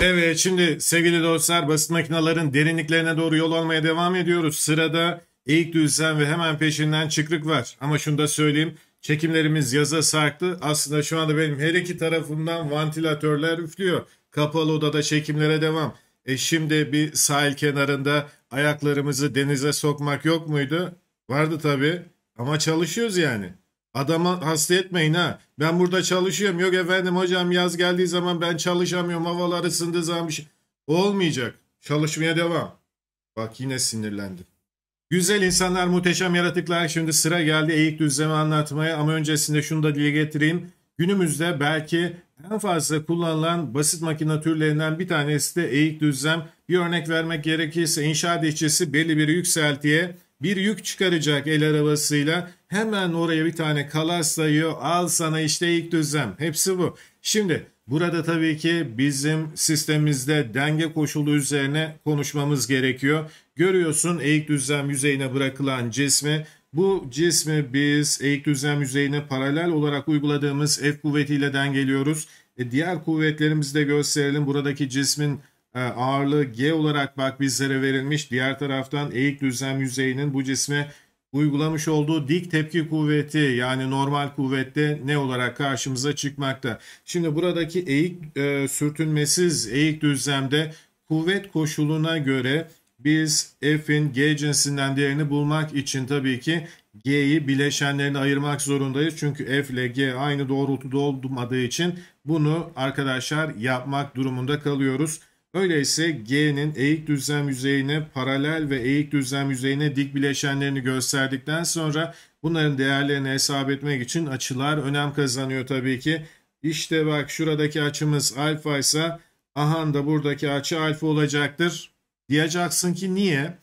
Evet şimdi sevgili dostlar basit makinaların derinliklerine doğru yol almaya devam ediyoruz. Sırada ilk düzlem ve hemen peşinden çıkrık var. Ama şunu da söyleyeyim çekimlerimiz yaza sarktı. Aslında şu anda benim her iki tarafımdan vantilatörler üflüyor. Kapalı odada çekimlere devam. E şimdi bir sahil kenarında ayaklarımızı denize sokmak yok muydu? Vardı tabii ama çalışıyoruz yani. Adama hasta etmeyin ha. Ben burada çalışıyorum. Yok efendim hocam yaz geldiği zaman ben çalışamıyorum. Havalar ısındığı zaman bir şey. Olmayacak. Çalışmaya devam. Bak yine sinirlendim. Güzel insanlar, muhteşem yaratıklar. Şimdi sıra geldi eğik düzleme anlatmaya. Ama öncesinde şunu da dile getireyim. Günümüzde belki en fazla kullanılan basit makine türlerinden bir tanesi de eğik düzlem. Bir örnek vermek gerekirse inşaat işçisi belli bir yükseltiye bir yük çıkaracak el arabasıyla hemen oraya bir tane kalas dayıyor al sana işte ilk düzlem hepsi bu. Şimdi burada tabii ki bizim sistemimizde denge koşulu üzerine konuşmamız gerekiyor. Görüyorsun eğik düzlem yüzeyine bırakılan cismi bu cismi biz eğik düzlem yüzeyine paralel olarak uyguladığımız F kuvvetiyle dengeliyoruz. E diğer kuvvetlerimizi de gösterelim buradaki cismin ağırlığı G olarak bak bizlere verilmiş. Diğer taraftan eğik düzlem yüzeyinin bu cisme uygulamış olduğu dik tepki kuvveti yani normal kuvvette ne olarak karşımıza çıkmakta. Şimdi buradaki eğik e, sürtünmesiz eğik düzlemde kuvvet koşuluna göre biz F'in G cinsinden değerini bulmak için tabii ki G'yi bileşenlerine ayırmak zorundayız. Çünkü F ile G aynı doğrultuda olmadığı için bunu arkadaşlar yapmak durumunda kalıyoruz. Öyleyse G'nin eğik düzlem yüzeyine paralel ve eğik düzlem yüzeyine dik bileşenlerini gösterdikten sonra bunların değerlerini hesap etmek için açılar önem kazanıyor tabii ki. İşte bak şuradaki açımız alfa ise ahan da buradaki açı alfa olacaktır. Diyeceksin ki niye?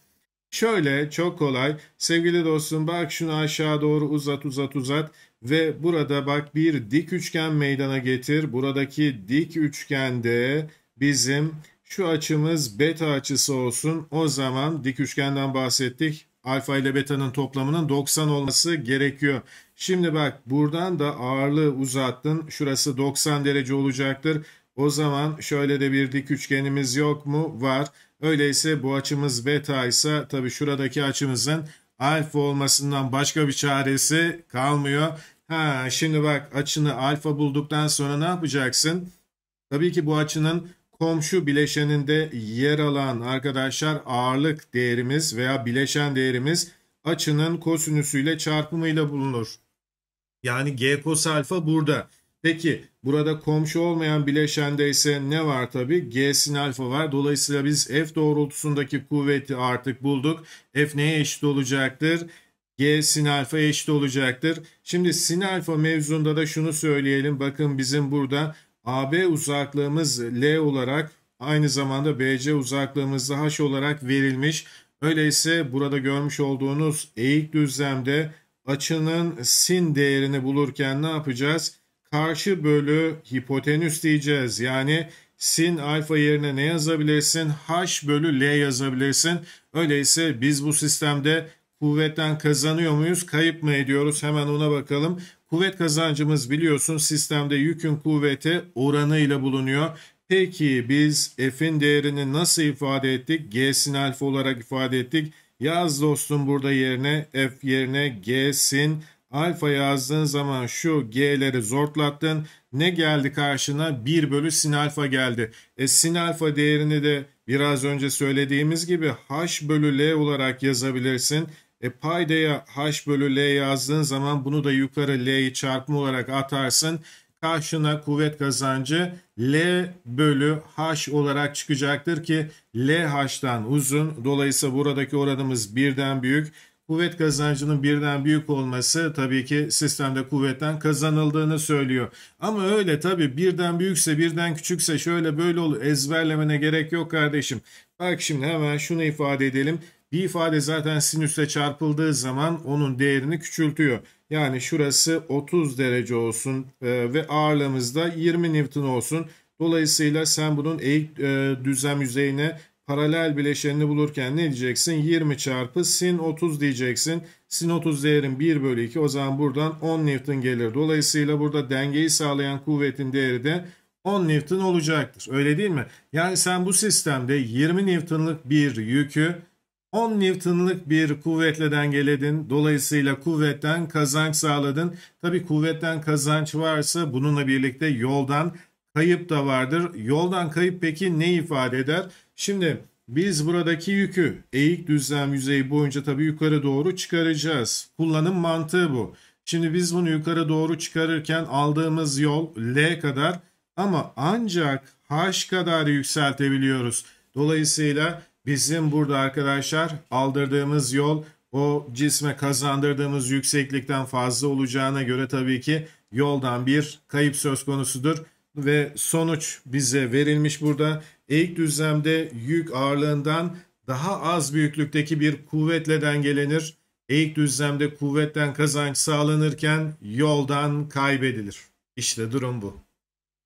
Şöyle çok kolay. Sevgili dostum bak şunu aşağı doğru uzat uzat uzat ve burada bak bir dik üçgen meydana getir. Buradaki dik üçgende bizim şu açımız beta açısı olsun. O zaman dik üçgenden bahsettik. Alfa ile beta'nın toplamının 90 olması gerekiyor. Şimdi bak buradan da ağırlığı uzattın. Şurası 90 derece olacaktır. O zaman şöyle de bir dik üçgenimiz yok mu? Var. Öyleyse bu açımız beta ise tabi şuradaki açımızın alfa olmasından başka bir çaresi kalmıyor. Ha şimdi bak açını alfa bulduktan sonra ne yapacaksın? Tabii ki bu açının komşu bileşeninde yer alan arkadaşlar ağırlık değerimiz veya bileşen değerimiz açının kosinüsüyle çarpımıyla bulunur. Yani G kos alfa burada. Peki burada komşu olmayan bileşende ise ne var tabi? G sin alfa var. Dolayısıyla biz F doğrultusundaki kuvveti artık bulduk. F neye eşit olacaktır? G sin alfa eşit olacaktır. Şimdi sin alfa mevzunda da şunu söyleyelim. Bakın bizim burada AB uzaklığımız L olarak aynı zamanda BC uzaklığımız da H olarak verilmiş. Öyleyse burada görmüş olduğunuz eğik düzlemde açının sin değerini bulurken ne yapacağız? Karşı bölü hipotenüs diyeceğiz. Yani sin alfa yerine ne yazabilirsin? H bölü L yazabilirsin. Öyleyse biz bu sistemde Kuvvetten kazanıyor muyuz? Kayıp mı ediyoruz? Hemen ona bakalım. Kuvvet kazancımız biliyorsun sistemde yükün kuvveti oranıyla bulunuyor. Peki biz F'in değerini nasıl ifade ettik? G'sin alfa olarak ifade ettik. Yaz dostum burada yerine F yerine G'sin alfa yazdığın zaman şu G'leri zortlattın. Ne geldi karşına? 1 bölü sin alfa geldi. E sin alfa değerini de biraz önce söylediğimiz gibi H bölü L olarak yazabilirsin. E paydaya h bölü l yazdığın zaman bunu da yukarı l'yi çarpma olarak atarsın. Karşına kuvvet kazancı L bölü H olarak çıkacaktır ki L H'dan uzun. Dolayısıyla buradaki oranımız birden büyük. Kuvvet kazancının birden büyük olması tabii ki sistemde kuvvetten kazanıldığını söylüyor. Ama öyle tabii birden büyükse birden küçükse şöyle böyle olur ezberlemene gerek yok kardeşim. Bak şimdi hemen şunu ifade edelim. Bir ifade zaten sinüsle çarpıldığı zaman onun değerini küçültüyor. Yani şurası 30 derece olsun e, ve ağırlığımız da 20 Newton olsun. Dolayısıyla sen bunun eğik e, düzlem yüzeyine paralel bileşenini bulurken ne diyeceksin? 20 çarpı sin 30 diyeceksin. Sin 30 değerin 1 bölü 2 o zaman buradan 10 Newton gelir. Dolayısıyla burada dengeyi sağlayan kuvvetin değeri de 10 Newton olacaktır. Öyle değil mi? Yani sen bu sistemde 20 Newton'lık bir yükü 10 Newton'lık bir kuvvetle dengeledin. Dolayısıyla kuvvetten kazanç sağladın. Tabi kuvvetten kazanç varsa bununla birlikte yoldan kayıp da vardır. Yoldan kayıp peki ne ifade eder? Şimdi biz buradaki yükü eğik düzlem yüzeyi boyunca tabi yukarı doğru çıkaracağız. Kullanım mantığı bu. Şimdi biz bunu yukarı doğru çıkarırken aldığımız yol L kadar ama ancak H kadar yükseltebiliyoruz. Dolayısıyla Bizim burada arkadaşlar aldırdığımız yol o cisme kazandırdığımız yükseklikten fazla olacağına göre tabii ki yoldan bir kayıp söz konusudur. Ve sonuç bize verilmiş burada. Eğik düzlemde yük ağırlığından daha az büyüklükteki bir kuvvetle dengelenir. Eğik düzlemde kuvvetten kazanç sağlanırken yoldan kaybedilir. İşte durum bu.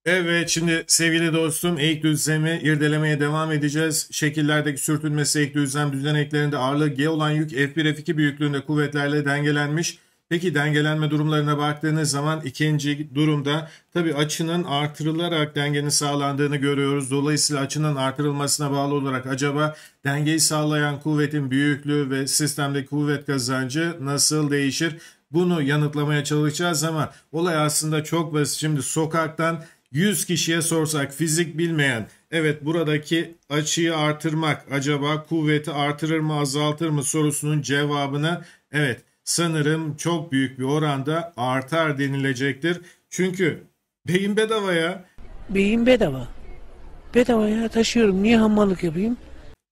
Evet şimdi sevgili dostum eğik düzlemi irdelemeye devam edeceğiz. Şekillerdeki sürtünmesi eğik düzlem düzeneklerinde ağırlığı G olan yük F1 F2 büyüklüğünde kuvvetlerle dengelenmiş. Peki dengelenme durumlarına baktığınız zaman ikinci durumda tabi açının artırılarak dengenin sağlandığını görüyoruz. Dolayısıyla açının artırılmasına bağlı olarak acaba dengeyi sağlayan kuvvetin büyüklüğü ve sistemdeki kuvvet kazancı nasıl değişir? Bunu yanıtlamaya çalışacağız ama olay aslında çok basit. Şimdi sokaktan 100 kişiye sorsak fizik bilmeyen evet buradaki açıyı artırmak acaba kuvveti artırır mı azaltır mı sorusunun cevabına evet sanırım çok büyük bir oranda artar denilecektir. Çünkü beyin bedava ya. Beyin bedava. Bedava ya taşıyorum niye hamallık yapayım?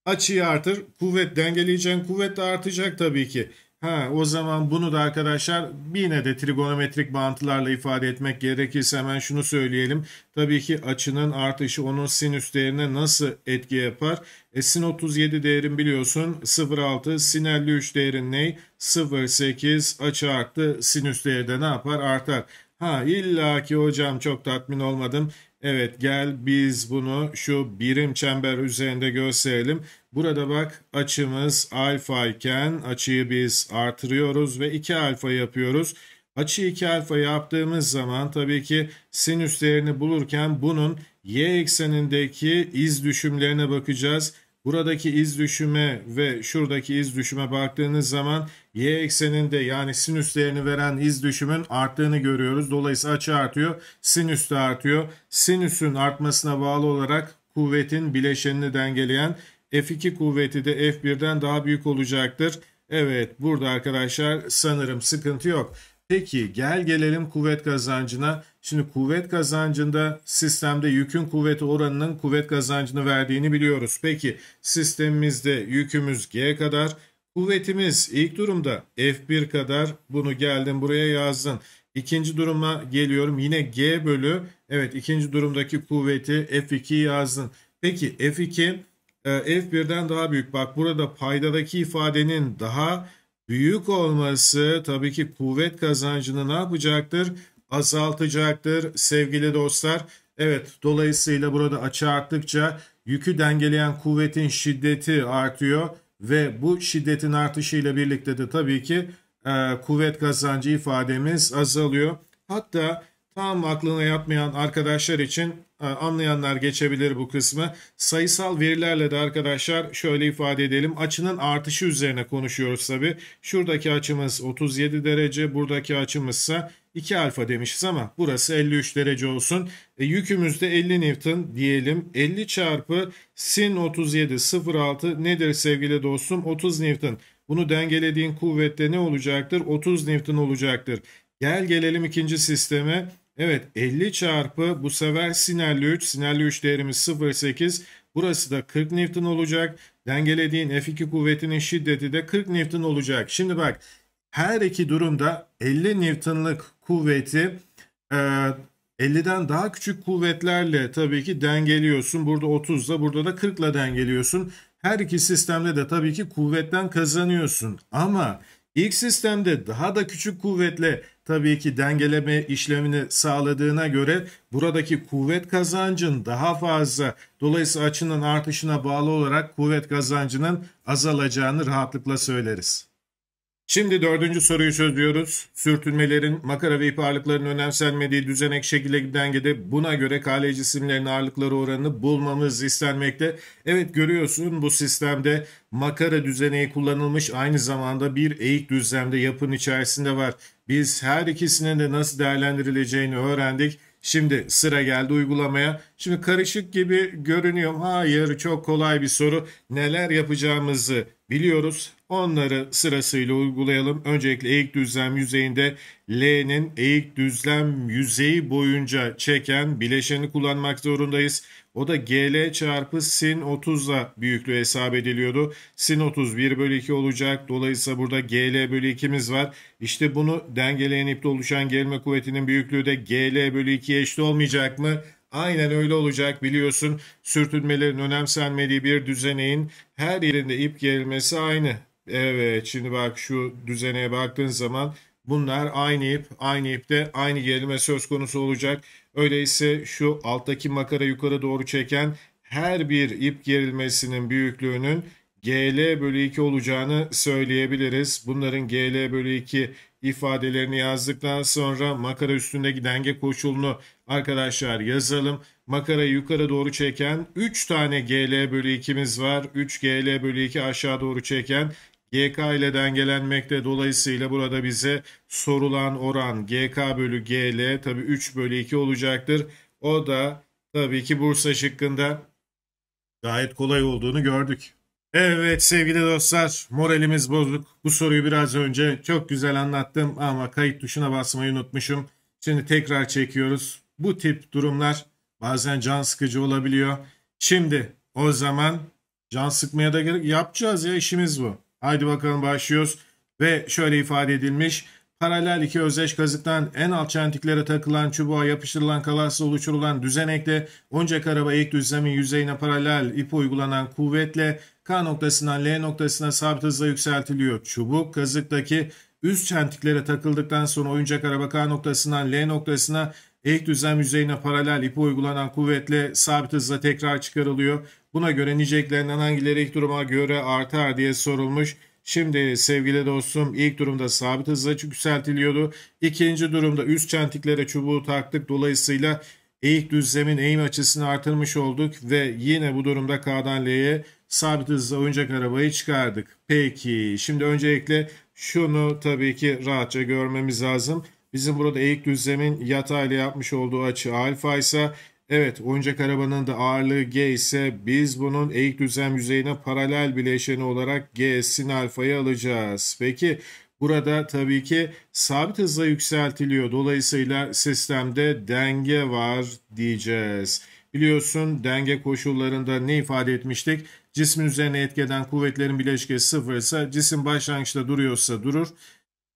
Açıyı artır, kuvvet dengeleyeceksin, kuvvet de artacak tabii ki. Ha, o zaman bunu da arkadaşlar yine de trigonometrik bağıntılarla ifade etmek gerekirse hemen şunu söyleyelim. Tabii ki açının artışı onun sinüs değerine nasıl etki yapar? E, sin 37 değerin biliyorsun 0.6 sin 53 değerin ne? 0.8 açı arttı sinüs değeri de ne yapar? Artar. Ha illa ki hocam çok tatmin olmadım. Evet gel biz bunu şu birim çember üzerinde gösterelim. Burada bak açımız alfa iken açıyı biz artırıyoruz ve 2 alfa yapıyoruz. Açı 2 alfa yaptığımız zaman tabii ki sinüslerini bulurken bunun y eksenindeki iz düşümlerine bakacağız. Buradaki iz düşüme ve şuradaki iz düşüme baktığınız zaman y ekseninde yani sinüs değerini veren iz düşümün arttığını görüyoruz. Dolayısıyla açı artıyor, sinüs de artıyor. Sinüsün artmasına bağlı olarak kuvvetin bileşenini dengeleyen F2 kuvveti de F1'den daha büyük olacaktır. Evet burada arkadaşlar sanırım sıkıntı yok. Peki gel gelelim kuvvet kazancına. Şimdi kuvvet kazancında sistemde yükün kuvveti oranının kuvvet kazancını verdiğini biliyoruz. Peki sistemimizde yükümüz G kadar, kuvvetimiz ilk durumda F1 kadar. Bunu geldim buraya yazdın. İkinci duruma geliyorum. Yine G bölü evet ikinci durumdaki kuvveti F2 yazdın. Peki F2 e, F1'den daha büyük. Bak burada paydadaki ifadenin daha büyük olması tabii ki kuvvet kazancını ne yapacaktır? Azaltacaktır sevgili dostlar. Evet dolayısıyla burada açı arttıkça yükü dengeleyen kuvvetin şiddeti artıyor ve bu şiddetin artışıyla birlikte de tabii ki e, kuvvet kazancı ifademiz azalıyor. Hatta tam aklına yatmayan arkadaşlar için ee, anlayanlar geçebilir bu kısmı. Sayısal verilerle de arkadaşlar şöyle ifade edelim. Açının artışı üzerine konuşuyoruz tabi. Şuradaki açımız 37 derece, buradaki açımızsa 2 alfa demişiz ama burası 53 derece olsun. E, yükümüz de 50 Newton diyelim. 50 çarpı sin 37 06 nedir sevgili dostum? 30 Newton. Bunu dengelediğin kuvvette ne olacaktır? 30 Newton olacaktır. Gel gelelim ikinci sisteme. Evet 50 çarpı bu sefer sinerli 3. Sinerli 3 değerimiz 0.8. Burası da 40 Newton olacak. Dengelediğin F2 kuvvetinin şiddeti de 40 Newton olacak. Şimdi bak her iki durumda 50 Newton'lık kuvveti e, 50'den daha küçük kuvvetlerle tabii ki dengeliyorsun. Burada 30'la burada da 40'la dengeliyorsun. Her iki sistemde de tabii ki kuvvetten kazanıyorsun. Ama ilk sistemde daha da küçük kuvvetle tabii ki dengeleme işlemini sağladığına göre buradaki kuvvet kazancın daha fazla dolayısıyla açının artışına bağlı olarak kuvvet kazancının azalacağını rahatlıkla söyleriz. Şimdi dördüncü soruyu çözüyoruz. Sürtünmelerin makara ve iparlıkların önemsenmediği düzenek şekilde dengede buna göre kale cisimlerin ağırlıkları oranını bulmamız istenmekte. Evet görüyorsun bu sistemde makara düzeneği kullanılmış aynı zamanda bir eğik düzlemde yapın içerisinde var. Biz her ikisinin de nasıl değerlendirileceğini öğrendik. Şimdi sıra geldi uygulamaya. Şimdi karışık gibi görünüyor. Hayır çok kolay bir soru. Neler yapacağımızı biliyoruz. Onları sırasıyla uygulayalım. Öncelikle eğik düzlem yüzeyinde L'nin eğik düzlem yüzeyi boyunca çeken bileşeni kullanmak zorundayız. O da GL çarpı sin 30'la büyüklüğü hesap ediliyordu. Sin 30 1 bölü 2 olacak. Dolayısıyla burada GL bölü 2'miz var. İşte bunu dengeleyen ipte oluşan gelme kuvvetinin büyüklüğü de GL bölü 2'ye eşit olmayacak mı? Aynen öyle olacak biliyorsun. Sürtünmelerin önemsenmediği bir düzeneğin her yerinde ip gerilmesi aynı. Evet şimdi bak şu düzeneye baktığın zaman bunlar aynı ip, aynı ipte aynı gerilme söz konusu olacak. Öyleyse şu alttaki makara yukarı doğru çeken her bir ip gerilmesinin büyüklüğünün GL bölü 2 olacağını söyleyebiliriz. Bunların GL bölü 2 ifadelerini yazdıktan sonra makara üstündeki denge koşulunu arkadaşlar yazalım. Makara yukarı doğru çeken 3 tane GL bölü 2'miz var. 3 GL bölü 2 aşağı doğru çeken GK ile dengelenmekte. Dolayısıyla burada bize sorulan oran GK bölü GL tabi 3 bölü 2 olacaktır. O da tabii ki Bursa şıkkında gayet kolay olduğunu gördük. Evet sevgili dostlar moralimiz bozuk. Bu soruyu biraz önce çok güzel anlattım ama kayıt tuşuna basmayı unutmuşum. Şimdi tekrar çekiyoruz. Bu tip durumlar bazen can sıkıcı olabiliyor. Şimdi o zaman can sıkmaya da gerek yapacağız ya işimiz bu. Haydi bakalım başlıyoruz. Ve şöyle ifade edilmiş. Paralel iki özdeş kazıktan en alt çentiklere takılan çubuğa yapıştırılan kalasla oluşturulan düzenekle onca araba ilk düzlemin yüzeyine paralel ip uygulanan kuvvetle K noktasından L noktasına sabit hızla yükseltiliyor. Çubuk kazıktaki üst çentiklere takıldıktan sonra oyuncak araba K noktasından L noktasına Eğik düzlem yüzeyine paralel ipi uygulanan kuvvetle sabit hızla tekrar çıkarılıyor. Buna göre niceliklerinden hangileri ilk duruma göre artar diye sorulmuş. Şimdi sevgili dostum ilk durumda sabit hızla yükseltiliyordu. İkinci durumda üst çentiklere çubuğu taktık. Dolayısıyla eğik düzlemin eğim açısını artırmış olduk ve yine bu durumda K'dan L'ye sabit hızla oyuncak arabayı çıkardık. Peki şimdi öncelikle şunu tabii ki rahatça görmemiz lazım. Bizim burada eğik düzlemin yatayla yapmış olduğu açı alfa ise evet oyuncak arabanın da ağırlığı G ise biz bunun eğik düzlem yüzeyine paralel bileşeni olarak G sin alfayı alacağız. Peki Burada tabii ki sabit hızla yükseltiliyor. Dolayısıyla sistemde denge var diyeceğiz. Biliyorsun denge koşullarında ne ifade etmiştik? Cismin üzerine etkeden kuvvetlerin bileşkesi sıfır ise cisim başlangıçta duruyorsa durur.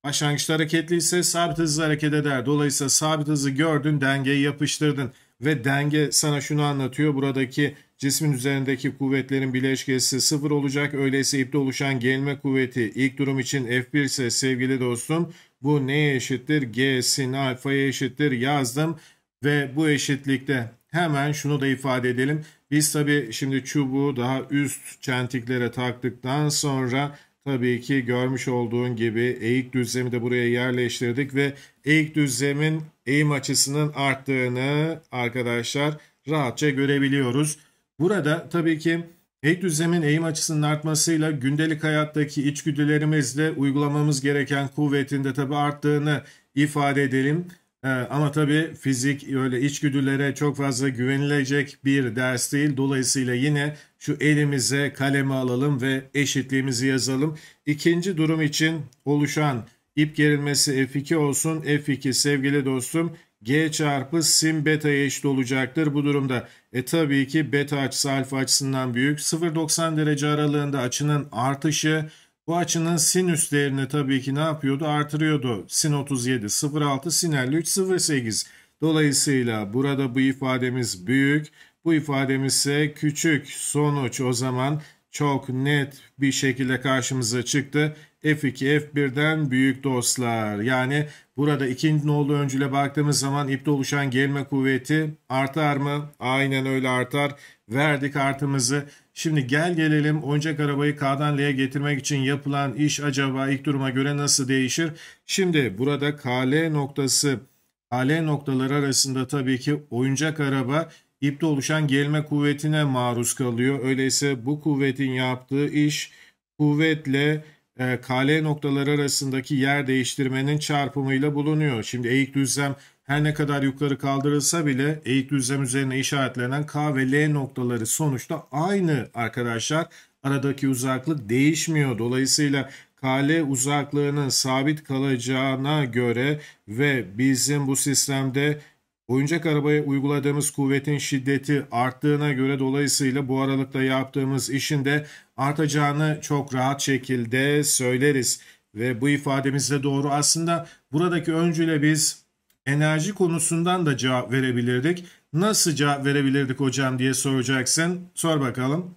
Başlangıçta hareketli ise sabit hızlı hareket eder. Dolayısıyla sabit hızı gördün, dengeyi yapıştırdın ve denge sana şunu anlatıyor. Buradaki cismin üzerindeki kuvvetlerin bileşkesi sıfır olacak. Öyleyse ipte oluşan gelme kuvveti ilk durum için F1 ise sevgili dostum bu neye eşittir? G sin alfaya eşittir yazdım ve bu eşitlikte hemen şunu da ifade edelim. Biz tabi şimdi çubuğu daha üst çentiklere taktıktan sonra Tabii ki görmüş olduğun gibi eğik düzlemi de buraya yerleştirdik ve eğik düzlemin eğim açısının arttığını arkadaşlar rahatça görebiliyoruz. Burada tabii ki eğik düzlemin eğim açısının artmasıyla gündelik hayattaki içgüdülerimizle uygulamamız gereken kuvvetin de tabii arttığını ifade edelim ama tabii fizik öyle içgüdülere çok fazla güvenilecek bir ders değil. Dolayısıyla yine şu elimize kalemi alalım ve eşitliğimizi yazalım. İkinci durum için oluşan ip gerilmesi F2 olsun. F2 sevgili dostum G çarpı sin beta eşit olacaktır bu durumda. E tabii ki beta açısı alfa açısından büyük. 0.90 derece aralığında açının artışı bu açının sinüs değerini tabii ki ne yapıyordu? Artırıyordu. Sin 37, 06, sin 53, 08. Dolayısıyla burada bu ifademiz büyük, bu ifademiz ise küçük. Sonuç o zaman çok net bir şekilde karşımıza çıktı. F2, F1'den büyük dostlar. Yani burada ikinci nolu öncüle baktığımız zaman ipte oluşan gelme kuvveti artar mı? Aynen öyle artar. Verdik artımızı. Şimdi gel gelelim oyuncak arabayı K'dan L'ye getirmek için yapılan iş acaba ilk duruma göre nasıl değişir? Şimdi burada KL noktası KL noktaları arasında tabii ki oyuncak araba ipte oluşan gelme kuvvetine maruz kalıyor. Öyleyse bu kuvvetin yaptığı iş kuvvetle e, KL noktaları arasındaki yer değiştirmenin çarpımıyla bulunuyor. Şimdi eğik düzlem her ne kadar yukarı kaldırılsa bile eğik düzlem üzerine işaretlenen K ve L noktaları sonuçta aynı arkadaşlar. Aradaki uzaklık değişmiyor. Dolayısıyla KL uzaklığının sabit kalacağına göre ve bizim bu sistemde Oyuncak arabaya uyguladığımız kuvvetin şiddeti arttığına göre dolayısıyla bu aralıkta yaptığımız işin de artacağını çok rahat şekilde söyleriz. Ve bu ifademiz de doğru. Aslında buradaki öncüyle biz enerji konusundan da cevap verebilirdik. Nasıl cevap verebilirdik hocam diye soracaksın. Sor bakalım.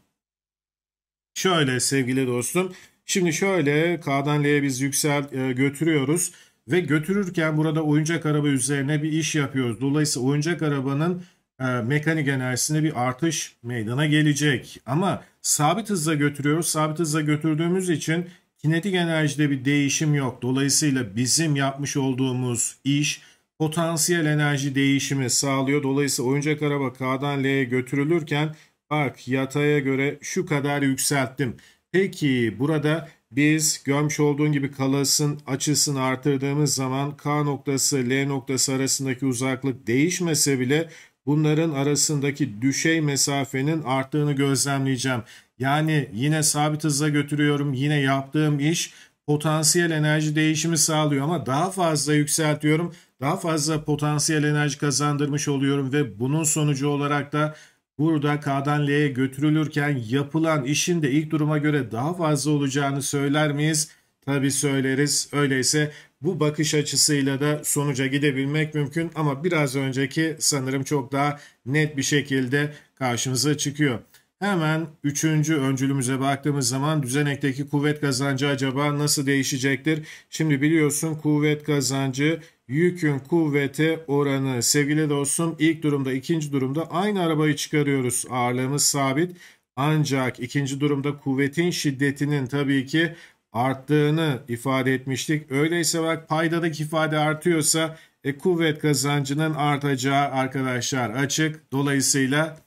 Şöyle sevgili dostum. Şimdi şöyle K'dan L'ye biz yüksel e, götürüyoruz ve götürürken burada oyuncak araba üzerine bir iş yapıyoruz. Dolayısıyla oyuncak arabanın e, mekanik enerjisinde bir artış meydana gelecek. Ama sabit hızla götürüyoruz. Sabit hızla götürdüğümüz için kinetik enerjide bir değişim yok. Dolayısıyla bizim yapmış olduğumuz iş potansiyel enerji değişimi sağlıyor. Dolayısıyla oyuncak araba K'dan L'ye götürülürken bak yataya göre şu kadar yükselttim. Peki burada biz görmüş olduğun gibi kalasın açısını artırdığımız zaman K noktası L noktası arasındaki uzaklık değişmese bile bunların arasındaki düşey mesafenin arttığını gözlemleyeceğim. Yani yine sabit hıza götürüyorum. Yine yaptığım iş potansiyel enerji değişimi sağlıyor ama daha fazla yükseltiyorum. Daha fazla potansiyel enerji kazandırmış oluyorum ve bunun sonucu olarak da burada K'dan L'ye götürülürken yapılan işin de ilk duruma göre daha fazla olacağını söyler miyiz? Tabi söyleriz. Öyleyse bu bakış açısıyla da sonuca gidebilmek mümkün ama biraz önceki sanırım çok daha net bir şekilde karşımıza çıkıyor. Hemen üçüncü öncülümüze baktığımız zaman düzenekteki kuvvet kazancı acaba nasıl değişecektir? Şimdi biliyorsun kuvvet kazancı yükün kuvvete oranı. Sevgili dostum ilk durumda ikinci durumda aynı arabayı çıkarıyoruz. Ağırlığımız sabit ancak ikinci durumda kuvvetin şiddetinin tabii ki arttığını ifade etmiştik. Öyleyse bak paydadaki ifade artıyorsa e, kuvvet kazancının artacağı arkadaşlar açık. Dolayısıyla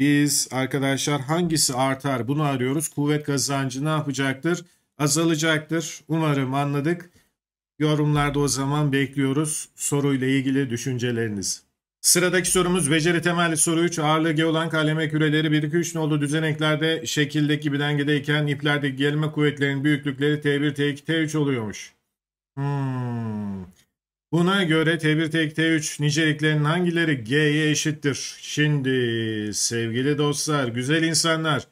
biz arkadaşlar hangisi artar bunu arıyoruz. Kuvvet kazancı ne yapacaktır? Azalacaktır. Umarım anladık. Yorumlarda o zaman bekliyoruz soruyla ilgili düşünceleriniz. Sıradaki sorumuz beceri temelli soru 3. Ağırlığı G olan kaleme küreleri 1-2-3 nolu düzeneklerde şekildeki bir dengedeyken iplerdeki gelme kuvvetlerin büyüklükleri T1, T2, T3 oluyormuş. Hmm. Buna göre T1 T2, T3 niceliklerinin hangileri G'ye eşittir? Şimdi sevgili dostlar, güzel insanlar,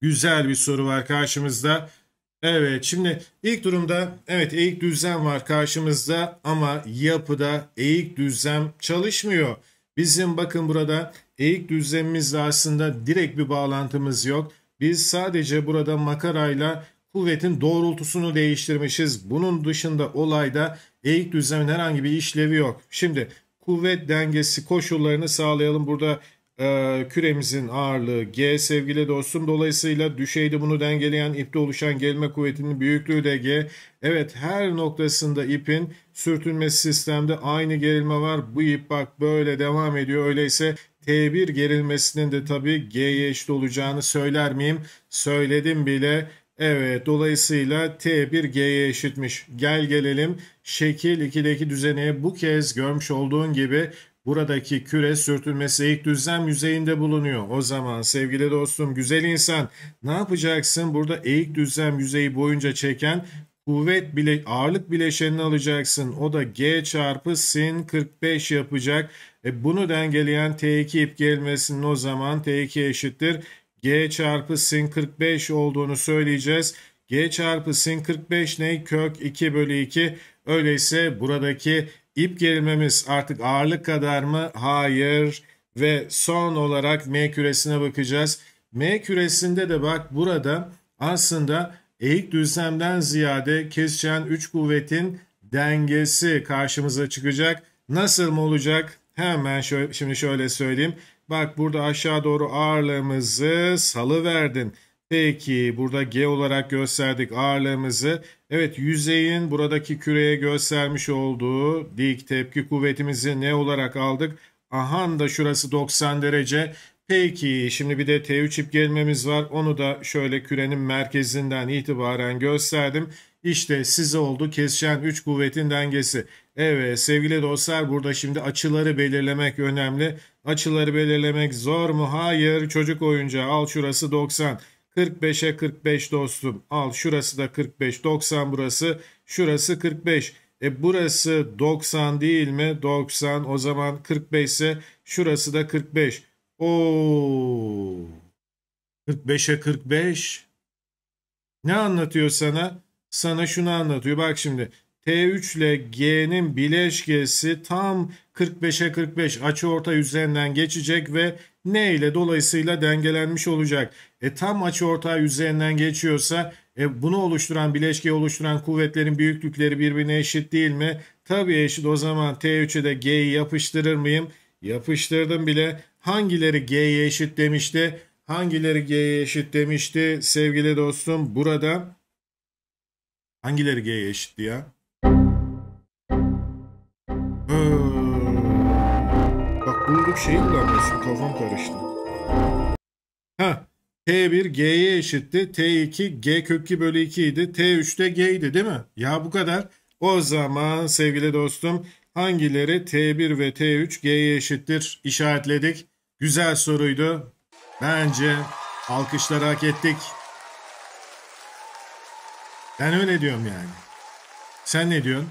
güzel bir soru var karşımızda. Evet şimdi ilk durumda evet eğik düzlem var karşımızda ama yapıda eğik düzlem çalışmıyor. Bizim bakın burada eğik düzlemimizle aslında direkt bir bağlantımız yok. Biz sadece burada makarayla kuvvetin doğrultusunu değiştirmişiz. Bunun dışında olayda eğik düzlemin herhangi bir işlevi yok. Şimdi kuvvet dengesi koşullarını sağlayalım. Burada e, küremizin ağırlığı G sevgili dostum. Dolayısıyla düşeyde bunu dengeleyen ipte oluşan gelme kuvvetinin büyüklüğü de G. Evet her noktasında ipin sürtünmesi sistemde aynı gerilme var. Bu ip bak böyle devam ediyor. Öyleyse T1 gerilmesinin de tabii G'ye eşit olacağını söyler miyim? Söyledim bile. Evet dolayısıyla T1 G'ye eşitmiş. Gel gelelim Şekil 2'deki düzeni bu kez görmüş olduğun gibi buradaki küre sürtünmesi ilk düzlem yüzeyinde bulunuyor. O zaman sevgili dostum güzel insan ne yapacaksın? Burada eğik düzlem yüzeyi boyunca çeken kuvvet bile ağırlık bileşenini alacaksın. O da G çarpı sin 45 yapacak. E bunu dengeleyen T2 ip gelmesinin o zaman T2 eşittir. G çarpı sin 45 olduğunu söyleyeceğiz. G çarpı sin 45 ne? Kök 2 bölü 2. Öyleyse buradaki ip gerilmemiz artık ağırlık kadar mı? Hayır. Ve son olarak M küresine bakacağız. M küresinde de bak burada aslında eğik düzlemden ziyade kesişen 3 kuvvetin dengesi karşımıza çıkacak. Nasıl mı olacak? Hemen şöyle, şimdi şöyle söyleyeyim. Bak burada aşağı doğru ağırlığımızı salı Peki burada G olarak gösterdik ağırlığımızı. Evet yüzeyin buradaki küreye göstermiş olduğu dik tepki kuvvetimizi ne olarak aldık? Ahan da şurası 90 derece. Peki şimdi bir de T3 ip gelmemiz var. Onu da şöyle kürenin merkezinden itibaren gösterdim. İşte size oldu kesişen 3 kuvvetin dengesi. Evet sevgili dostlar burada şimdi açıları belirlemek önemli. Açıları belirlemek zor mu? Hayır çocuk oyuncağı al şurası 90. 45'e 45 dostum. Al şurası da 45. 90 burası. Şurası 45. E burası 90 değil mi? 90 o zaman 45 ise şurası da 45. Oo. 45'e 45. Ne anlatıyor sana? Sana şunu anlatıyor. Bak şimdi T3 ile G'nin bileşkesi tam 45'e 45 açıortay üzerinden geçecek ve N ile dolayısıyla dengelenmiş olacak. E tam açı ortağı üzerinden geçiyorsa e, bunu oluşturan bileşkeyi oluşturan kuvvetlerin büyüklükleri birbirine eşit değil mi? Tabii eşit o zaman T3'e de G'yi yapıştırır mıyım? Yapıştırdım bile. Hangileri G'ye eşit demişti? Hangileri G'ye eşit demişti sevgili dostum? Burada hangileri G'ye eşitti ya? Yok şeyi bulamıyorsun kafam karıştı. Ha T1 G'ye eşitti. T2 G kökü bölü 2 idi. T3'te G'ydi değil mi? Ya bu kadar. O zaman sevgili dostum hangileri T1 ve T3 G'ye eşittir işaretledik. Güzel soruydu. Bence alkışları hak ettik. Ben öyle diyorum yani. Sen ne diyorsun?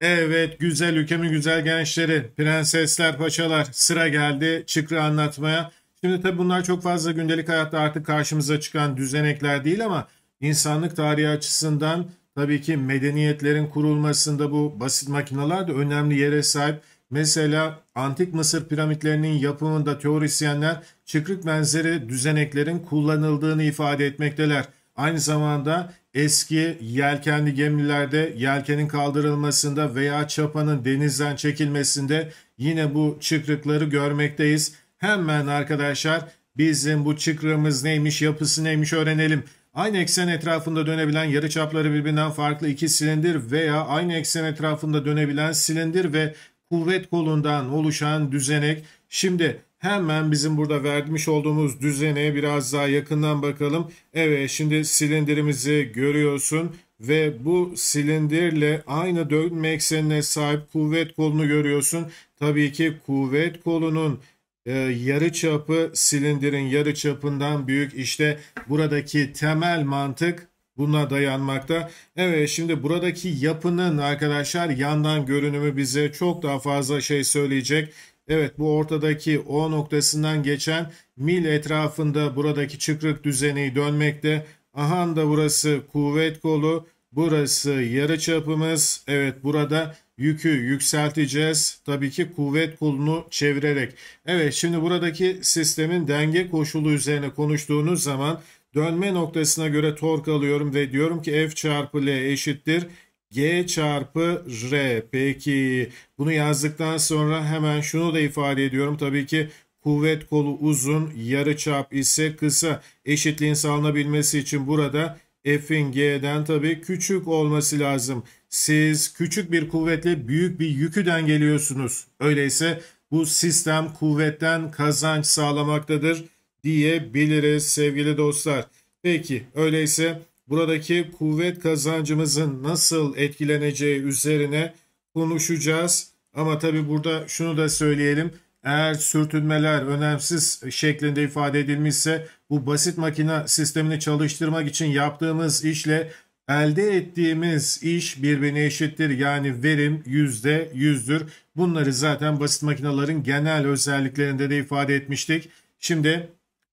Evet güzel ülkemin güzel gençleri, prensesler, paçalar. sıra geldi çıkrı anlatmaya. Şimdi tabii bunlar çok fazla gündelik hayatta artık karşımıza çıkan düzenekler değil ama insanlık tarihi açısından tabii ki medeniyetlerin kurulmasında bu basit makineler de önemli yere sahip. Mesela antik Mısır piramitlerinin yapımında teorisyenler çıkrık benzeri düzeneklerin kullanıldığını ifade etmekteler. Aynı zamanda eski yelkenli gemilerde yelkenin kaldırılmasında veya çapanın denizden çekilmesinde yine bu çıkrıkları görmekteyiz. Hemen arkadaşlar bizim bu çıkrığımız neymiş yapısı neymiş öğrenelim. Aynı eksen etrafında dönebilen yarıçapları birbirinden farklı iki silindir veya aynı eksen etrafında dönebilen silindir ve kuvvet kolundan oluşan düzenek. Şimdi Hemen bizim burada vermiş olduğumuz düzene biraz daha yakından bakalım. Evet şimdi silindirimizi görüyorsun ve bu silindirle aynı dönme eksenine sahip kuvvet kolunu görüyorsun. Tabii ki kuvvet kolunun e, yarı çapı silindirin yarı çapından büyük. İşte buradaki temel mantık buna dayanmakta. Evet şimdi buradaki yapının arkadaşlar yandan görünümü bize çok daha fazla şey söyleyecek. Evet bu ortadaki O noktasından geçen mil etrafında buradaki çıkrık düzeni dönmekte. Ahan da burası kuvvet kolu. Burası yarı çapımız. Evet burada yükü yükselteceğiz. Tabii ki kuvvet kolunu çevirerek. Evet şimdi buradaki sistemin denge koşulu üzerine konuştuğunuz zaman dönme noktasına göre tork alıyorum ve diyorum ki F çarpı L eşittir G çarpı R. Peki bunu yazdıktan sonra hemen şunu da ifade ediyorum. Tabii ki kuvvet kolu uzun, yarı çap ise kısa. Eşitliğin sağlanabilmesi için burada F'in G'den tabii küçük olması lazım. Siz küçük bir kuvvetle büyük bir yüküden geliyorsunuz. Öyleyse bu sistem kuvvetten kazanç sağlamaktadır diyebiliriz sevgili dostlar. Peki öyleyse buradaki kuvvet kazancımızın nasıl etkileneceği üzerine konuşacağız. Ama tabii burada şunu da söyleyelim. Eğer sürtünmeler önemsiz şeklinde ifade edilmişse bu basit makine sistemini çalıştırmak için yaptığımız işle elde ettiğimiz iş birbirine eşittir. Yani verim yüzde yüzdür. Bunları zaten basit makinelerin genel özelliklerinde de ifade etmiştik. Şimdi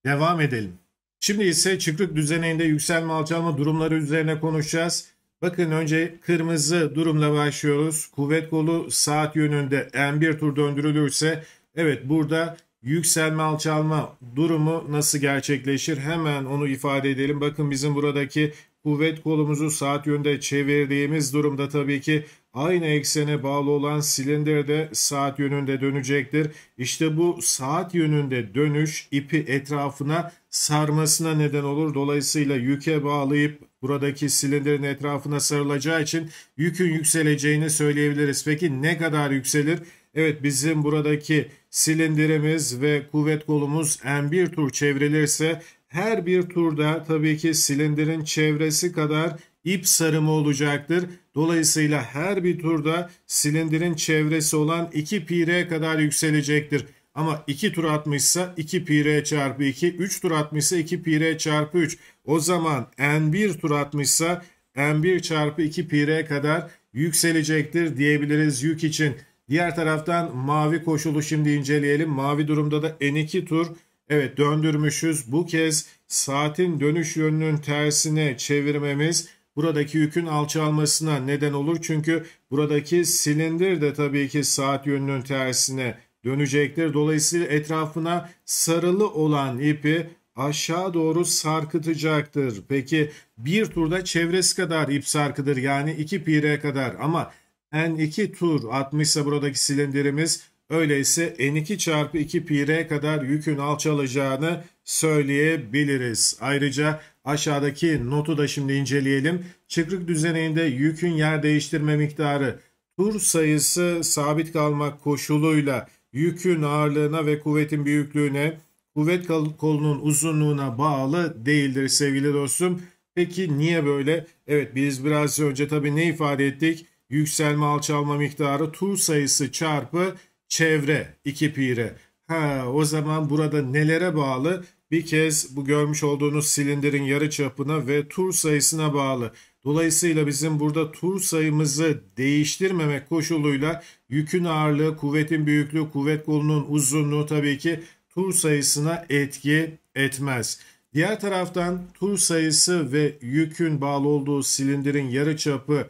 devam edelim. Şimdi ise çıkrık düzeninde yükselme alçalma durumları üzerine konuşacağız. Bakın önce kırmızı durumla başlıyoruz. Kuvvet kolu saat yönünde M1 tur döndürülürse evet burada yükselme alçalma durumu nasıl gerçekleşir? Hemen onu ifade edelim. Bakın bizim buradaki kuvvet kolumuzu saat yönde çevirdiğimiz durumda tabii ki aynı eksene bağlı olan silindir de saat yönünde dönecektir. İşte bu saat yönünde dönüş ipi etrafına sarmasına neden olur. Dolayısıyla yüke bağlayıp buradaki silindirin etrafına sarılacağı için yükün yükseleceğini söyleyebiliriz. Peki ne kadar yükselir? Evet bizim buradaki silindirimiz ve kuvvet kolumuz M1 tur çevrilirse her bir turda tabii ki silindirin çevresi kadar ip sarımı olacaktır. Dolayısıyla her bir turda silindirin çevresi olan 2 pi r kadar yükselecektir. Ama 2 tur atmışsa 2 pi r çarpı 2, 3 tur atmışsa 2 pi r çarpı 3. O zaman n1 tur atmışsa n1 çarpı 2 pi r kadar yükselecektir diyebiliriz yük için. Diğer taraftan mavi koşulu şimdi inceleyelim. Mavi durumda da n2 tur Evet döndürmüşüz. Bu kez saatin dönüş yönünün tersine çevirmemiz buradaki yükün alçalmasına neden olur. Çünkü buradaki silindir de tabii ki saat yönünün tersine dönecektir. Dolayısıyla etrafına sarılı olan ipi aşağı doğru sarkıtacaktır. Peki bir turda çevresi kadar ip sarkıdır yani 2 pire kadar ama N2 tur atmışsa buradaki silindirimiz Öyleyse n2 çarpı 2 piye kadar yükün alçalacağını söyleyebiliriz. Ayrıca aşağıdaki notu da şimdi inceleyelim. Çıkrık düzeninde yükün yer değiştirme miktarı tur sayısı sabit kalmak koşuluyla yükün ağırlığına ve kuvvetin büyüklüğüne kuvvet kolunun uzunluğuna bağlı değildir sevgili dostum. Peki niye böyle? Evet biz biraz önce tabii ne ifade ettik? Yükselme alçalma miktarı tur sayısı çarpı çevre iki pire. Ha o zaman burada nelere bağlı? Bir kez bu görmüş olduğunuz silindirin yarı çapına ve tur sayısına bağlı. Dolayısıyla bizim burada tur sayımızı değiştirmemek koşuluyla yükün ağırlığı, kuvvetin büyüklüğü, kuvvet kolunun uzunluğu tabii ki tur sayısına etki etmez. Diğer taraftan tur sayısı ve yükün bağlı olduğu silindirin yarı çapı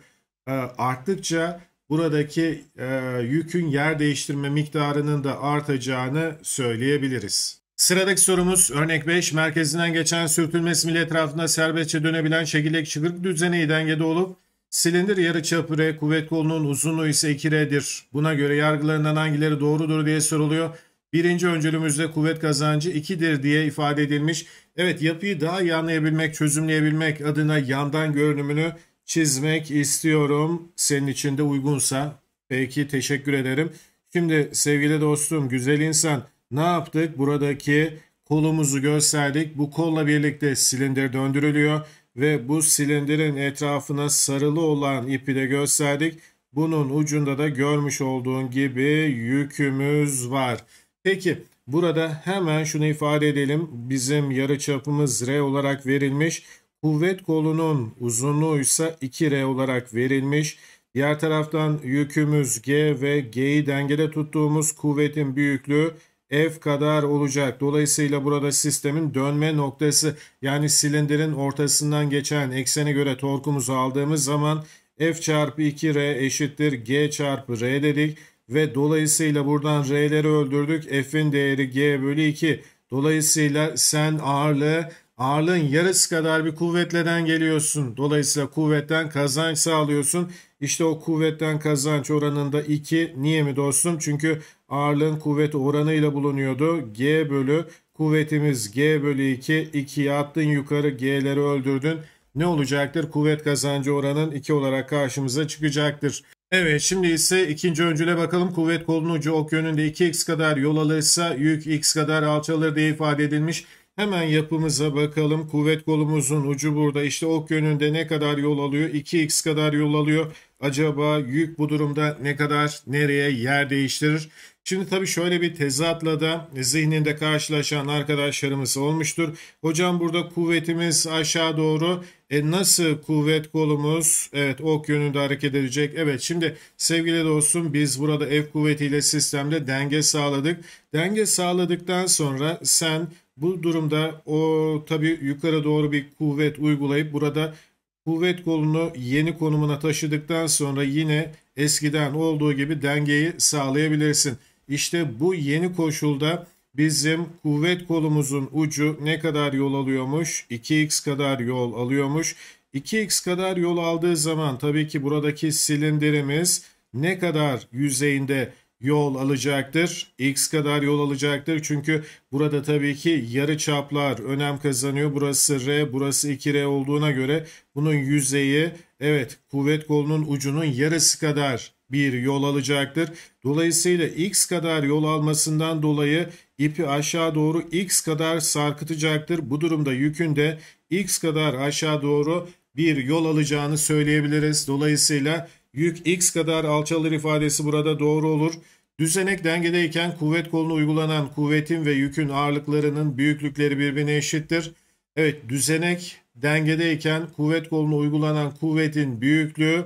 e, arttıkça buradaki e, yükün yer değiştirme miktarının da artacağını söyleyebiliriz. Sıradaki sorumuz örnek 5 merkezinden geçen sürtünme simili etrafında serbestçe dönebilen şekildeki çıkırık düzeneği dengede olup silindir yarıçapı R kuvvet kolunun uzunluğu ise 2R'dir. Buna göre yargılarından hangileri doğrudur diye soruluyor. Birinci öncülümüzde kuvvet kazancı 2'dir diye ifade edilmiş. Evet yapıyı daha iyi anlayabilmek, çözümleyebilmek adına yandan görünümünü çizmek istiyorum. Senin için de uygunsa. Peki teşekkür ederim. Şimdi sevgili dostum, güzel insan ne yaptık? Buradaki kolumuzu gösterdik. Bu kolla birlikte silindir döndürülüyor ve bu silindirin etrafına sarılı olan ipi de gösterdik. Bunun ucunda da görmüş olduğun gibi yükümüz var. Peki burada hemen şunu ifade edelim. Bizim yarı çapımız R olarak verilmiş. Kuvvet kolunun uzunluğu ise 2R olarak verilmiş. Diğer taraftan yükümüz G ve G'yi dengede tuttuğumuz kuvvetin büyüklüğü F kadar olacak. Dolayısıyla burada sistemin dönme noktası yani silindirin ortasından geçen eksene göre torkumuzu aldığımız zaman F çarpı 2R eşittir G çarpı R dedik ve dolayısıyla buradan R'leri öldürdük. F'in değeri G bölü 2. Dolayısıyla sen ağırlığı ağırlığın yarısı kadar bir kuvvetleden geliyorsun. Dolayısıyla kuvvetten kazanç sağlıyorsun. İşte o kuvvetten kazanç oranında 2. Niye mi dostum? Çünkü ağırlığın kuvvet oranıyla bulunuyordu. G bölü kuvvetimiz G bölü 2. 2'yi attın yukarı G'leri öldürdün. Ne olacaktır? Kuvvet kazancı oranın 2 olarak karşımıza çıkacaktır. Evet şimdi ise ikinci öncüle bakalım. Kuvvet kolunun ucu ok yönünde 2x kadar yol alırsa yük x kadar alçalır diye ifade edilmiş. Hemen yapımıza bakalım. Kuvvet kolumuzun ucu burada. İşte ok yönünde ne kadar yol alıyor? 2x kadar yol alıyor. Acaba yük bu durumda ne kadar nereye yer değiştirir? Şimdi tabii şöyle bir tezatla da zihninde karşılaşan arkadaşlarımız olmuştur. Hocam burada kuvvetimiz aşağı doğru. E nasıl kuvvet kolumuz? Evet ok yönünde hareket edecek. Evet şimdi sevgili dostum biz burada ev kuvvetiyle sistemde denge sağladık. Denge sağladıktan sonra sen bu durumda o tabi yukarı doğru bir kuvvet uygulayıp burada kuvvet kolunu yeni konumuna taşıdıktan sonra yine eskiden olduğu gibi dengeyi sağlayabilirsin. İşte bu yeni koşulda bizim kuvvet kolumuzun ucu ne kadar yol alıyormuş? 2x kadar yol alıyormuş. 2x kadar yol aldığı zaman tabii ki buradaki silindirimiz ne kadar yüzeyinde yol alacaktır. X kadar yol alacaktır. Çünkü burada tabii ki yarı çaplar önem kazanıyor. Burası R, burası 2R olduğuna göre bunun yüzeyi evet kuvvet kolunun ucunun yarısı kadar bir yol alacaktır. Dolayısıyla X kadar yol almasından dolayı ipi aşağı doğru X kadar sarkıtacaktır. Bu durumda yükün de X kadar aşağı doğru bir yol alacağını söyleyebiliriz. Dolayısıyla Yük x kadar alçalır ifadesi burada doğru olur. Düzenek dengedeyken kuvvet koluna uygulanan kuvvetin ve yükün ağırlıklarının büyüklükleri birbirine eşittir. Evet düzenek dengedeyken kuvvet koluna uygulanan kuvvetin büyüklüğü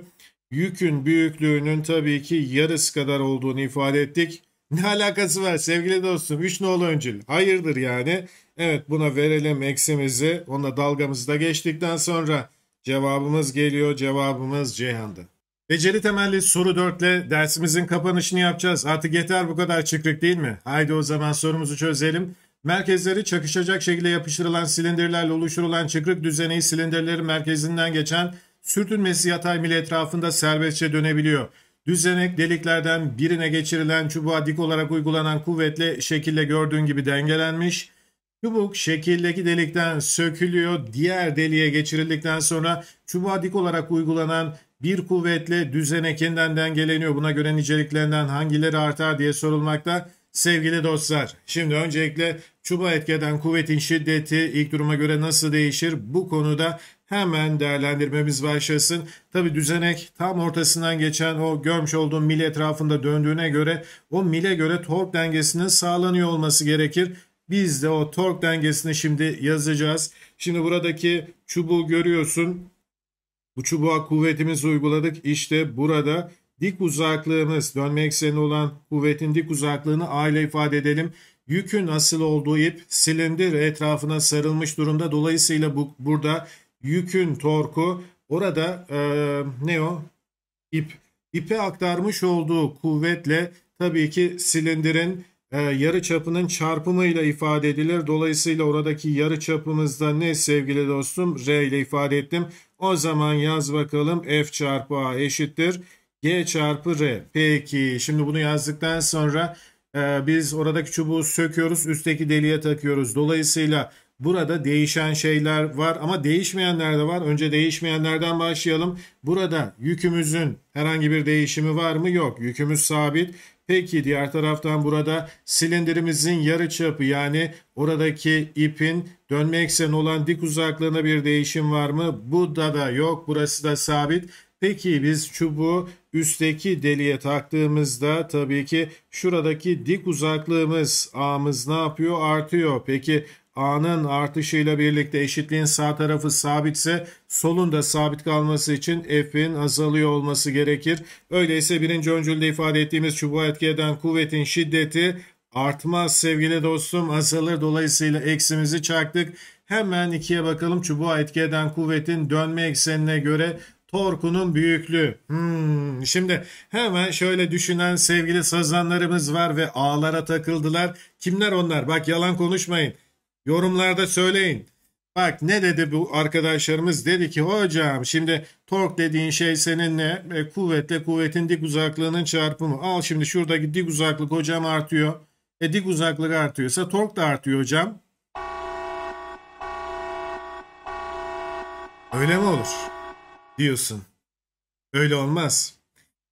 yükün büyüklüğünün tabii ki yarısı kadar olduğunu ifade ettik. Ne alakası var sevgili dostum 3 nolu öncül hayırdır yani. Evet buna verelim eksimizi onunla dalgamızı da geçtikten sonra cevabımız geliyor cevabımız Ceyhan'da. Beceri temelli soru 4 ile dersimizin kapanışını yapacağız. Artık yeter bu kadar çıkrık değil mi? Haydi o zaman sorumuzu çözelim. Merkezleri çakışacak şekilde yapıştırılan silindirlerle oluşturulan çıkrık düzeneyi silindirlerin merkezinden geçen sürtünmesi yatay mil etrafında serbestçe dönebiliyor. Düzenek deliklerden birine geçirilen çubuğa dik olarak uygulanan kuvvetle şekilde gördüğün gibi dengelenmiş. Çubuk şekildeki delikten sökülüyor. Diğer deliğe geçirildikten sonra çubuğa dik olarak uygulanan bir kuvvetle düzene kendiden dengeleniyor. Buna göre niceliklerinden hangileri artar diye sorulmakta. Sevgili dostlar, şimdi öncelikle çuba etkeden kuvvetin şiddeti ilk duruma göre nasıl değişir? Bu konuda hemen değerlendirmemiz başlasın. Tabi düzenek tam ortasından geçen o görmüş olduğum mil etrafında döndüğüne göre o mile göre tork dengesinin sağlanıyor olması gerekir. Biz de o tork dengesini şimdi yazacağız. Şimdi buradaki çubuğu görüyorsun. Bu çubuğa kuvvetimizi uyguladık. İşte burada dik uzaklığımız dönme ekseni olan kuvvetin dik uzaklığını A ile ifade edelim. Yükün asıl olduğu ip silindir etrafına sarılmış durumda. Dolayısıyla bu, burada yükün torku orada e, ne o ip ipe aktarmış olduğu kuvvetle tabii ki silindirin e, yarı çapının çarpımıyla ifade edilir. Dolayısıyla oradaki yarı çapımızda ne sevgili dostum R ile ifade ettim. O zaman yaz bakalım F çarpı A eşittir. G çarpı R. Peki şimdi bunu yazdıktan sonra e, biz oradaki çubuğu söküyoruz. Üstteki deliğe takıyoruz. Dolayısıyla burada değişen şeyler var ama değişmeyenler de var. Önce değişmeyenlerden başlayalım. Burada yükümüzün herhangi bir değişimi var mı? Yok. Yükümüz sabit. Peki diğer taraftan burada silindirimizin yarı çapı yani oradaki ipin dönme ekseni olan dik uzaklığına bir değişim var mı? Bu da da yok. Burası da sabit. Peki biz çubuğu üstteki deliğe taktığımızda tabii ki şuradaki dik uzaklığımız A'mız ne yapıyor? Artıyor. Peki A'nın artışıyla birlikte eşitliğin sağ tarafı sabitse solun da sabit kalması için F'in azalıyor olması gerekir. Öyleyse birinci öncülde ifade ettiğimiz çubuğa etki eden kuvvetin şiddeti artmaz sevgili dostum azalır. Dolayısıyla eksimizi çaktık. Hemen ikiye bakalım çubuğa etki eden kuvvetin dönme eksenine göre torkunun büyüklüğü. Hmm. Şimdi hemen şöyle düşünen sevgili sazanlarımız var ve ağlara takıldılar. Kimler onlar? Bak yalan konuşmayın. Yorumlarda söyleyin. Bak ne dedi bu arkadaşlarımız? Dedi ki hocam şimdi tork dediğin şey seninle e, kuvvetle kuvvetin dik uzaklığının çarpımı. Al şimdi şuradaki dik uzaklık hocam artıyor. E dik uzaklık artıyorsa tork da artıyor hocam. Öyle mi olur? Diyorsun. Öyle olmaz.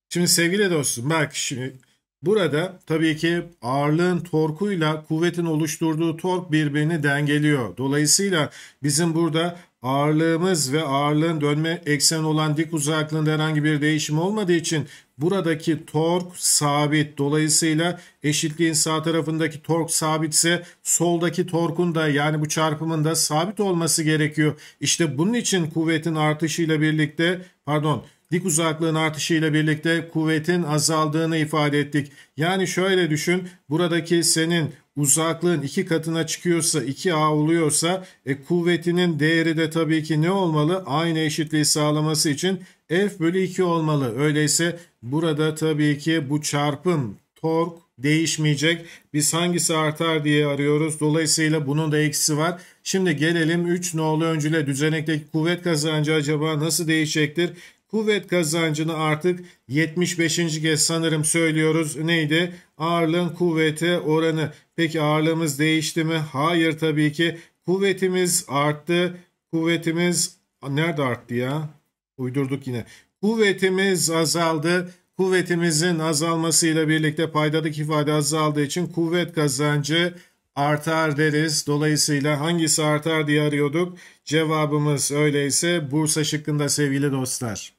Şimdi sevgili dostum bak şimdi Burada tabii ki ağırlığın torkuyla kuvvetin oluşturduğu tork birbirini dengeliyor. Dolayısıyla bizim burada ağırlığımız ve ağırlığın dönme eksen olan dik uzaklığında herhangi bir değişim olmadığı için buradaki tork sabit. Dolayısıyla eşitliğin sağ tarafındaki tork sabitse soldaki torkun da yani bu çarpımın da sabit olması gerekiyor. İşte bunun için kuvvetin artışıyla birlikte pardon dik uzaklığın artışıyla birlikte kuvvetin azaldığını ifade ettik. Yani şöyle düşün buradaki senin uzaklığın iki katına çıkıyorsa 2A oluyorsa e, kuvvetinin değeri de tabii ki ne olmalı? Aynı eşitliği sağlaması için F bölü 2 olmalı. Öyleyse burada tabii ki bu çarpım tork değişmeyecek. Biz hangisi artar diye arıyoruz. Dolayısıyla bunun da eksi var. Şimdi gelelim 3 nolu öncüle düzenekteki kuvvet kazancı acaba nasıl değişecektir? Kuvvet kazancını artık 75. kez sanırım söylüyoruz. Neydi? Ağırlığın kuvvete oranı. Peki ağırlığımız değişti mi? Hayır tabii ki. Kuvvetimiz arttı. Kuvvetimiz nerede arttı ya? Uydurduk yine. Kuvvetimiz azaldı. Kuvvetimizin azalmasıyla birlikte paydadaki ifade azaldığı için kuvvet kazancı artar deriz. Dolayısıyla hangisi artar diye arıyorduk. Cevabımız öyleyse Bursa şıkkında sevgili dostlar.